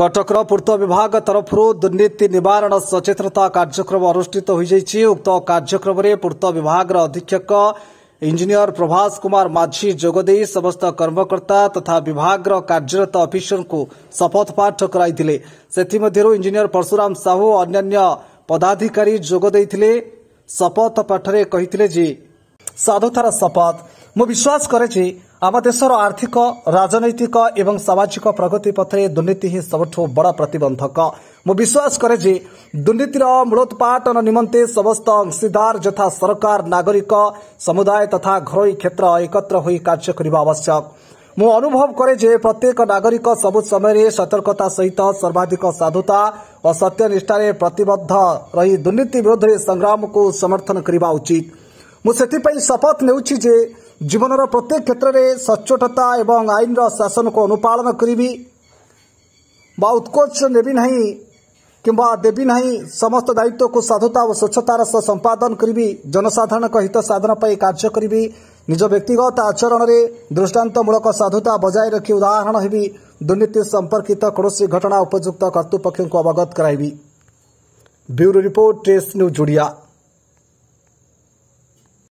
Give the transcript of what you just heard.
कटक र पूर्त विभाग तरफू दुर्नीति नारण उक्त कार्यक्रम अनुष्ठित हुर्त विभाग अधीक्षक इजिनयर प्रभास कुमार माझी समस्त कर्मकर्ता तथा विभाग र कार्यरत अफिसरको शपथ पाठ गराइमध्य इजिनयर परशुरम साहु अन्य पदाधिक ଆମ ଦେଶର ଆର୍ଥିକ ରାଜନୈତିକ ଏବଂ ସାମାଜିକ ପ୍ରଗତି ପଥରେ ଦୁର୍ନୀତି ହିଁ ସବୁଠୁ ବଡ଼ ପ୍ରତିବନ୍ଧକ ମୁଁ ବିଶ୍ୱାସ କରେ ଯେ ଦୁର୍ନୀତିର ମୂଳୋତ୍ପାଟନ ନିମନ୍ତେ ସମସ୍ତ ଅଂଶୀଦାର ଯଥା ସରକାର ନାଗରିକ ସମୁଦାୟ ତଥା ଘରୋଇ କ୍ଷେତ୍ର ଏକତ୍ର ହୋଇ କାର୍ଯ୍ୟ କରିବା ଆବଶ୍ୟକ ମୁଁ ଅନୁଭବ କରେ ଯେ ପ୍ରତ୍ୟେକ ନାଗରିକ ସବୁ ସମୟରେ ସତର୍କତା ସହିତ ସର୍ବାଧିକ ସାଧୁତା ଓ ସତ୍ୟନିଷ୍ଠାରେ ପ୍ରତିବଦ୍ଧ ରହି ଦୁର୍ନୀତି ବିରୋଧରେ ସଂଗ୍ରାମକୁ ସମର୍ଥନ କରିବା ଉଚିତ ମୁଁ ସେଥିପାଇଁ ଶପଥ ନେଉଛି ଯେ ଜୀବନର ପ୍ରତ୍ୟେକ କ୍ଷେତ୍ରରେ ସଚ୍ଚୋଟତା ଏବଂ ଆଇନର ଶାସନକୁ ଅନୁପାଳନ କରିବି ବା ଉତ୍କୋଚ ନେବି ନାହିଁ କିମ୍ବା ଦେବି ନାହିଁ ସମସ୍ତ ଦାୟିତ୍ୱକୁ ସାଧୁତା ଓ ସ୍ୱଚ୍ଛତାର ସହ ସମ୍ପାଦନ କରିବି ଜନସାଧାରଣଙ୍କ ହିତ ସାଧନ ପାଇଁ କାର୍ଯ୍ୟ କରିବି ନିଜ ବ୍ୟକ୍ତିଗତ ଆଚରଣରେ ଦୃଷ୍ଟାନ୍ତମୂଳକ ସାଧୁତା ବଜାୟ ରଖି ଉଦାହରଣ ହେବି ଦୁର୍ନୀତି ସମ୍ପର୍କିତ କୌଣସି ଘଟଣା ଉପଯୁକ୍ତ କର୍ତ୍ତୃପକ୍ଷଙ୍କୁ ଅବଗତ କରାଇବି bureau report test news Odia